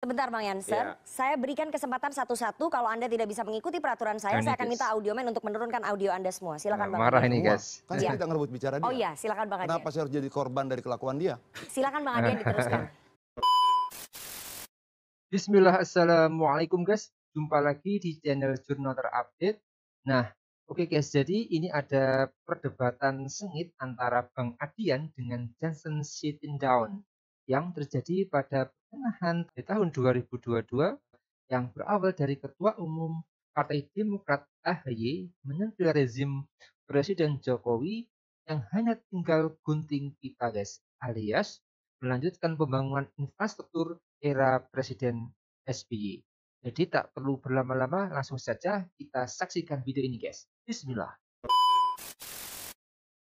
Sebentar Bang Yanser, ya. saya berikan kesempatan satu-satu. Kalau Anda tidak bisa mengikuti peraturan saya, nah, saya akan minta audio men untuk menurunkan audio Anda semua. Silakan nah, Bang. Marah ini guys. Kan ya. kita ngerebut bicara dia. Oh iya, silakan Bang Adian. Kenapa saya harus jadi korban dari kelakuan dia? Silakan Bang Adian diteruskan. Bismillah, Assalamualaikum guys. Jumpa lagi di channel Jurnal Terupdate. Nah, oke okay guys, jadi ini ada perdebatan sengit antara Bang Adian dengan Jensen Sitting Down yang terjadi pada pertengahan tahun 2022 yang berawal dari Ketua Umum Partai Demokrat AHY menyegel rezim Presiden Jokowi yang hanya tinggal gunting pita guys alias melanjutkan pembangunan infrastruktur era Presiden SBY. Jadi tak perlu berlama-lama langsung saja kita saksikan video ini guys. Bismillah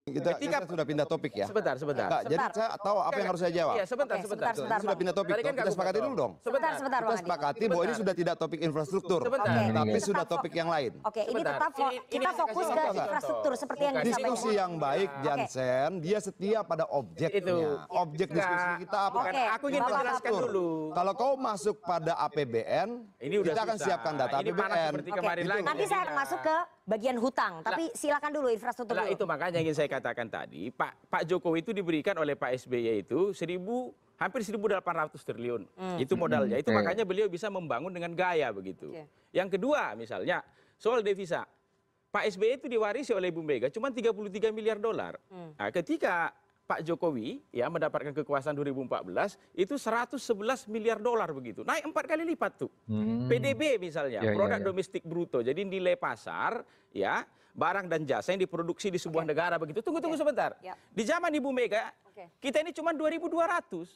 kita, ketika kita sudah pindah topik ya. Sebentar, sebentar. Enggak, sebentar. Jadi saya tahu apa yang harus saya jawab. Iya, sebentar, Oke, sebentar, sebentar. Ini sudah pindah topik. Kan kita sepakati dulu dong. Sebentar, sebentar. Kita sepakati bahwa ini sudah tidak topik infrastruktur, sebentar. Okay. tapi ini sudah topik yang lain. Oke, ini tetap fo kita fokus ke infrastruktur seperti yang disampaikan. Diskusi yang baik Jansen, dia setia pada objeknya. Objek iya. diskusi kita apa? Oke, aku ingin menjelaskan dulu. Kalau kau masuk pada APBN, ini kita akan siapkan data APBN. Nanti saya akan masuk ke bagian hutang, tapi silakan dulu infrastruktur. Itu makanya ingin saya katakan tadi, Pak Pak Jokowi itu diberikan oleh Pak SBY itu seribu hampir 1.800 triliun. Mm. Itu modalnya. Itu hmm. makanya beliau bisa membangun dengan gaya begitu. Okay. Yang kedua misalnya soal devisa. Pak SBY itu diwarisi oleh Ibu Mega cuma 33 miliar dolar. Mm. Nah, ketika Pak Jokowi ya mendapatkan kekuasaan 2014 itu 111 miliar dolar begitu. Naik empat kali lipat tuh. Mm. PDB misalnya, yeah, ya, produk yeah, yeah. domestik bruto. Jadi nilai pasar ya barang dan jasa yang diproduksi di sebuah okay. negara begitu. Tunggu tunggu okay. sebentar. Yep. Ya. Di zaman Ibu Mega, okay. kita ini cuma 2200.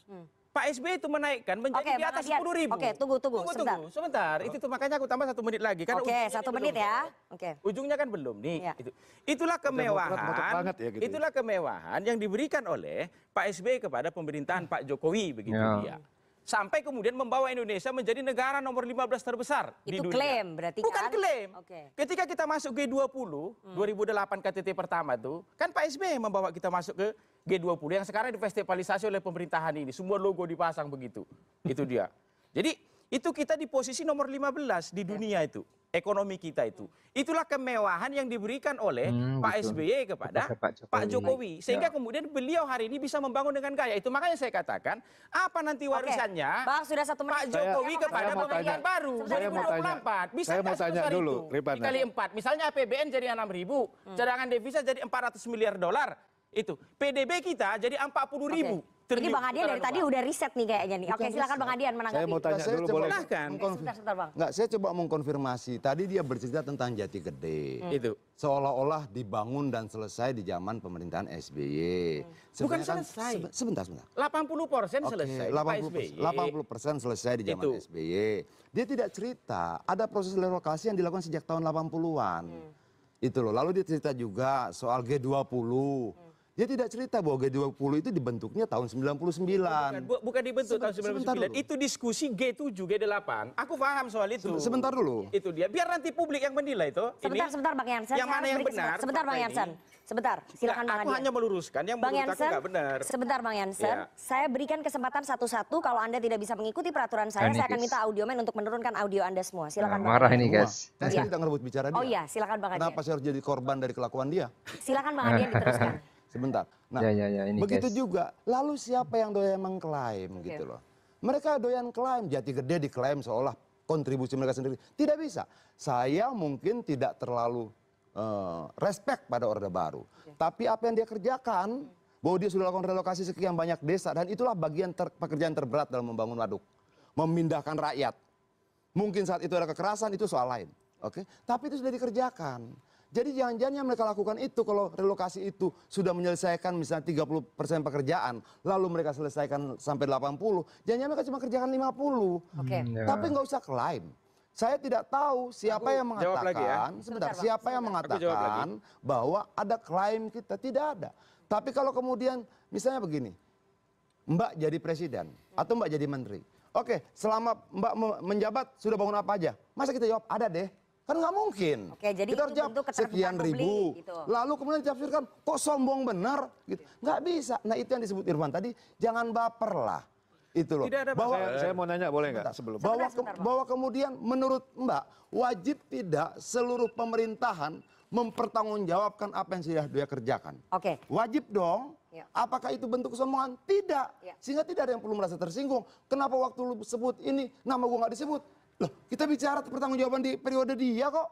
Hmm. Pak SBY itu menaikkan menjadi okay, di atas sepuluh Oke, okay, tunggu, tunggu, tunggu, sebentar. tunggu, sebentar. Itu tuh, makanya aku tambah satu menit lagi. Oke, okay, satu kan menit ya. Oke. Okay. Ujungnya kan belum nih. Ya. Itu. Itulah kemewahan. ya, gitu. Ya. Itulah kemewahan yang diberikan oleh Pak SBY kepada pemerintahan Pak Jokowi begitu ya. dia sampai kemudian membawa Indonesia menjadi negara nomor 15 terbesar itu di dunia. Itu klaim berarti Bukan kan? klaim. Okay. Ketika kita masuk G20 hmm. 2008 KTT pertama tuh, kan Pak SBY membawa kita masuk ke G20 yang sekarang difestivalisasi oleh pemerintahan ini. Semua logo dipasang begitu. itu dia. Jadi itu kita di posisi nomor 15 di dunia itu ekonomi kita itu. Itulah kemewahan yang diberikan oleh hmm, Pak betul. SBY kepada Pak Jokowi. Pak Jokowi. Ya. Sehingga ya. kemudian beliau hari ini bisa membangun dengan kaya. Itu makanya saya katakan, apa nanti warisannya Pak Jokowi saya, kepada pemerintahan baru. Saya mau tanya, bisa saya mau tanya dulu. Itu, dikali 4. Misalnya APBN jadi enam ribu, hmm. cadangan devisa jadi 400 miliar dolar. Itu. PDB kita jadi puluh ribu. Okay ini Bang Adian dari tadi udah riset nih kayaknya nih. Oke, silakan Bang Adian menanggapi. Saya mau tanya saya dulu boleh. Sebentar, sebentar, Enggak, saya coba mengkonfirmasi. Tadi dia bercerita tentang Jati Gede. Hmm. Itu. Seolah-olah dibangun dan selesai di zaman pemerintahan SBY. Hmm. Bukan kan selesai. Sebentar, sebentar. 80 persen selesai 80, persen selesai di zaman SBY. Dia tidak cerita ada proses relokasi yang dilakukan sejak tahun 80-an. Hmm. Itu loh. Lalu dia cerita juga soal G20. Hmm dia tidak cerita bahwa G20 itu dibentuknya tahun 99. Bukan, sembilan. bukan dibentuk Seben, tahun 99. sembilan. Itu diskusi G7, G8. Aku paham soal itu. Sebentar dulu. Itu dia. Biar nanti publik yang menilai itu. Sebentar, ini, sebentar Bang Yansen. Yang mana yang benar? Sebentar Bang Yansen. Sebentar, silakan nah, Bang Aku hanya meluruskan yang Bang menurut Jansen, aku benar. Sebentar Bang Yansen, ya. saya berikan kesempatan satu-satu. Kalau Anda tidak bisa mengikuti peraturan saya, Anikis. Nah, saya akan minta audioman untuk menurunkan audio Anda semua. Nah, silakan nah, Bang Marah ini guys. Nah, saya ngerebut bicara oh dia. Oh iya, silakan Bang Adian. Kenapa saya harus jadi korban dari kelakuan dia? Silakan Bang Adian nah. diteruskan. sebentar. Nah, ya, ya, ya, ini begitu guys. juga. Lalu siapa yang doyan mengklaim gitu ya. loh? Mereka doyan klaim, jati gede diklaim seolah kontribusi mereka sendiri. Tidak bisa. Saya mungkin tidak terlalu uh, respect pada Orde Baru. Okay. Ya. Tapi apa yang dia kerjakan, bahwa dia sudah lakukan relokasi sekian banyak desa, dan itulah bagian ter pekerjaan terberat dalam membangun waduk. Memindahkan rakyat. Mungkin saat itu ada kekerasan, itu soal lain. Oke, okay? tapi itu sudah dikerjakan. Jadi jangan-jangan yang mereka lakukan itu kalau relokasi itu sudah menyelesaikan misalnya 30 persen pekerjaan, lalu mereka selesaikan sampai 80, jangan-jangan mereka cuma kerjakan 50. Oke. Okay. Hmm, ya. Tapi nggak usah klaim. Saya tidak tahu siapa aku yang mengatakan, lagi ya. sebentar, siapa yang mengatakan bahwa ada klaim kita tidak ada. Tapi kalau kemudian misalnya begini, Mbak jadi presiden atau Mbak jadi menteri. Oke, selama Mbak menjabat sudah bangun apa aja? Masa kita jawab ada deh. Kan nggak mungkin. Oke, jadi kita harus jawab sekian ribu. Gitu. Lalu kemudian ditafsirkan kok sombong benar gitu. Nggak bisa. Nah, itu yang disebut Irfan tadi, jangan baper lah. Itu loh. Tidak ada bahwa, saya, saya mau nanya boleh nggak sebelum bahwa, ke, bahwa kemudian menurut Mbak wajib tidak seluruh pemerintahan mempertanggungjawabkan apa yang sudah dia kerjakan. Oke. Wajib dong. Ya. Apakah itu bentuk kesombongan? Tidak. Ya. Sehingga tidak ada yang perlu merasa tersinggung. Kenapa waktu lu sebut ini nama gua nggak disebut? loh kita bicara pertanggungjawaban jawaban di periode dia kok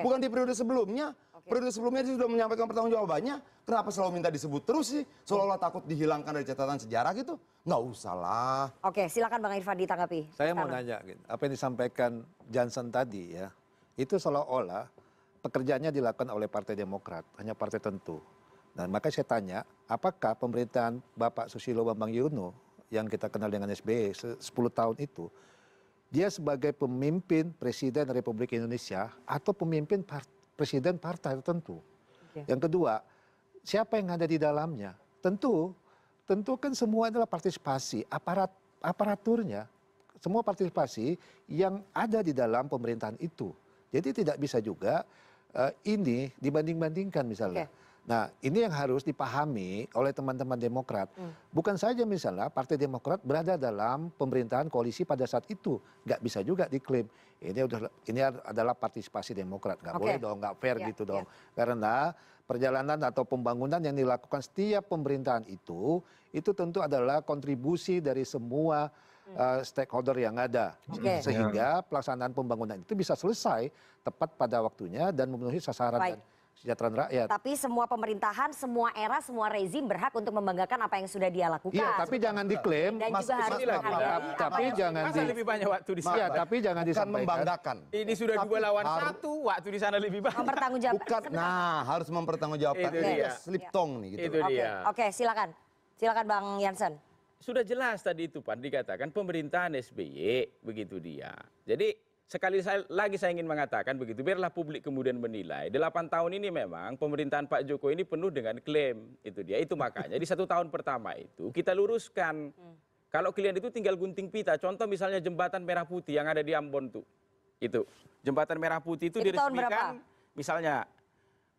bukan di periode sebelumnya periode sebelumnya dia sudah menyampaikan pertanggungjawabannya, kenapa selalu minta disebut terus sih seolah olah takut dihilangkan dari catatan sejarah gitu nggak usah lah oke silakan bang Irfan ditanggapi saya mau nanya gitu. apa yang disampaikan Johnson tadi ya itu seolah-olah pekerjaannya dilakukan oleh partai Demokrat hanya partai tentu dan nah, maka saya tanya, apakah pemerintahan Bapak Susilo Bambang Yuno yang kita kenal dengan SBY 10 e tahun itu dia sebagai pemimpin presiden republik indonesia atau pemimpin presiden partai tertentu yang kedua siapa yang ada di dalamnya tentu tentu kan semua adalah partisipasi aparat aparaturnya semua partisipasi yang ada di dalam pemerintahan itu jadi tidak bisa juga uh, ini dibanding bandingkan misalnya okay nah ini yang harus dipahami oleh teman teman demokrat hmm. bukan saja misalnya partai demokrat berada dalam pemerintahan koalisi pada saat itu nggak bisa juga diklaim ini ini adalah partisipasi demokrat nggak boleh dong nggak fair ya, gitu ya. dong karena perjalanan atau pembangunan yang dilakukan setiap pemerintahan itu itu tentu adalah kontribusi dari semua hmm. eh, stakeholder yang ada okay. Hmm, ya. sehingga pelaksanaan pembangunan itu bisa selesai tepat pada waktunya dan memenuhi sasaran Right. dan kesejahteraan rakyat. Tapi semua pemerintahan, semua era, semua rezim berhak untuk membanggakan apa yang sudah dia lakukan. Iya, tapi jangan diklaim. Dan mas, juga harus lagi, tapi jangan di, lebih banyak waktu di sana. Iya, tapi jangan Bukan disampaikan. membanggakan. Ini sudah tapi dua lawan harus, satu, waktu di sana lebih banyak. Mempertanggungjawabkan. nah, harus mempertanggungjawabkan. Itu dia. Slip iya. tong nih gitu. Itu dia. Oke, okay, silakan. Silakan Bang Jansen. Sudah jelas tadi itu Pan dikatakan pemerintahan SBY begitu dia. Jadi sekali lagi saya ingin mengatakan begitu, biarlah publik kemudian menilai. Delapan tahun ini memang pemerintahan Pak Jokowi ini penuh dengan klaim, itu dia. Itu makanya di satu tahun pertama itu kita luruskan. Kalau kalian itu tinggal gunting pita, contoh misalnya jembatan Merah Putih yang ada di Ambon tuh. Itu. Jembatan Merah Putih itu, itu diresmikan misalnya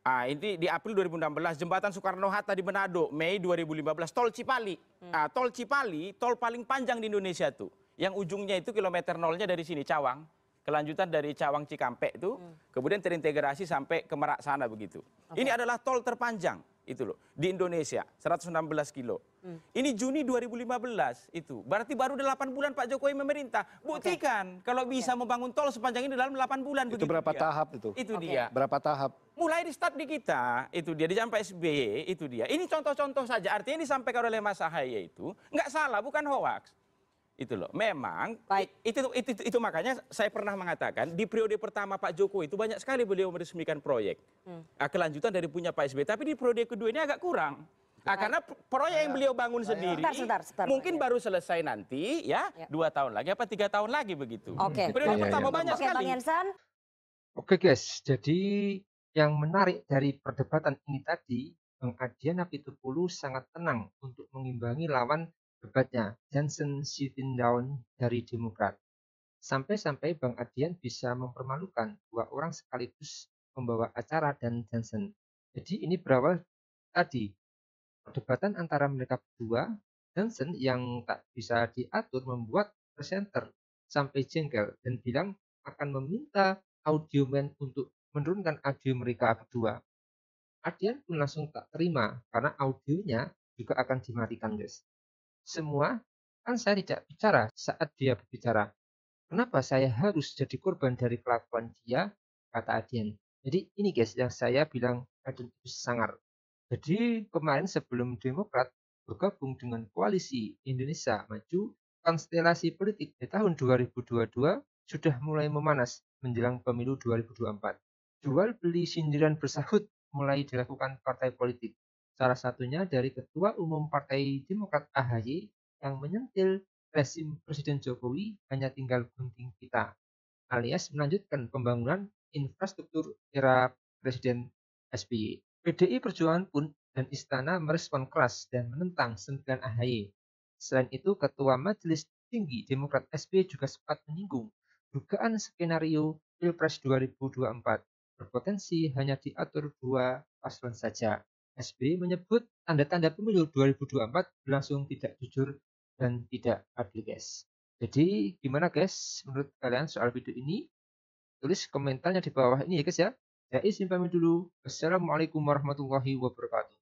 Ah, ini di April 2016 jembatan Soekarno Hatta di Manado, Mei 2015 tol Cipali. Hmm. Ah, tol Cipali, tol paling panjang di Indonesia tuh. Yang ujungnya itu kilometer nolnya dari sini Cawang kelanjutan dari Cawang Cikampek itu hmm. kemudian terintegrasi sampai ke Merak sana begitu. Okay. Ini adalah tol terpanjang itu loh di Indonesia 116 kilo. Hmm. Ini Juni 2015 itu. Berarti baru 8 bulan Pak Jokowi memerintah. Buktikan okay. kalau bisa membangun tol sepanjang ini dalam 8 bulan itu begitu. berapa dia. tahap itu? Itu okay. dia. Berapa tahap? Mulai di start di kita, itu dia di jam SBY, itu dia. Ini contoh-contoh saja. Artinya ini disampaikan oleh Mas Ahaye itu nggak salah, bukan hoax itu loh. Memang Baik. Itu, itu, itu itu makanya saya pernah mengatakan di periode pertama Pak Jokowi itu banyak sekali beliau meresmikan proyek hmm. Ah, kelanjutan dari punya Pak SBY. Tapi di periode kedua ini agak kurang. Ah, karena proyek yang beliau bangun sendiri sebentar, sebentar, sebentar, mungkin ya. baru selesai nanti ya, ya dua tahun lagi apa tiga tahun lagi begitu. Oke. Okay. Periode ya, pertama ya. banyak okay, sekali. Oke, Oke guys, jadi yang menarik dari perdebatan ini tadi Bang Adian Apitupulu sangat tenang untuk mengimbangi lawan Berkatnya Johnson down dari Demokrat. Sampai-sampai Bang Adian bisa mempermalukan dua orang sekaligus membawa acara dan Johnson. Jadi ini berawal tadi. Perdebatan antara mereka berdua, Johnson yang tak bisa diatur membuat presenter sampai jengkel dan bilang akan meminta audioman untuk menurunkan audio mereka berdua. Adian pun langsung tak terima karena audionya juga akan dimatikan guys semua, kan saya tidak bicara saat dia berbicara. Kenapa saya harus jadi korban dari kelakuan dia, kata Adian. Jadi ini guys yang saya bilang Adian itu sangar. Jadi kemarin sebelum Demokrat bergabung dengan koalisi Indonesia Maju, konstelasi politik di tahun 2022 sudah mulai memanas menjelang pemilu 2024. Jual beli sindiran bersahut mulai dilakukan partai politik. Salah satunya dari Ketua Umum Partai Demokrat AHY yang menyentil resim Presiden Jokowi hanya tinggal gunting kita, alias melanjutkan pembangunan infrastruktur era Presiden SBY. PDI Perjuangan pun dan istana merespon keras dan menentang sentilan AHY. Selain itu, Ketua Majelis Tinggi Demokrat SBY juga sempat menyinggung dugaan skenario Pilpres 2024 berpotensi hanya diatur dua paslon saja. SB menyebut tanda-tanda pemilu 2024 berlangsung tidak jujur dan tidak adil guys. Jadi gimana guys menurut kalian soal video ini? Tulis komentarnya di bawah ini ya guys ya. Saya izin pamit dulu. Assalamualaikum warahmatullahi wabarakatuh.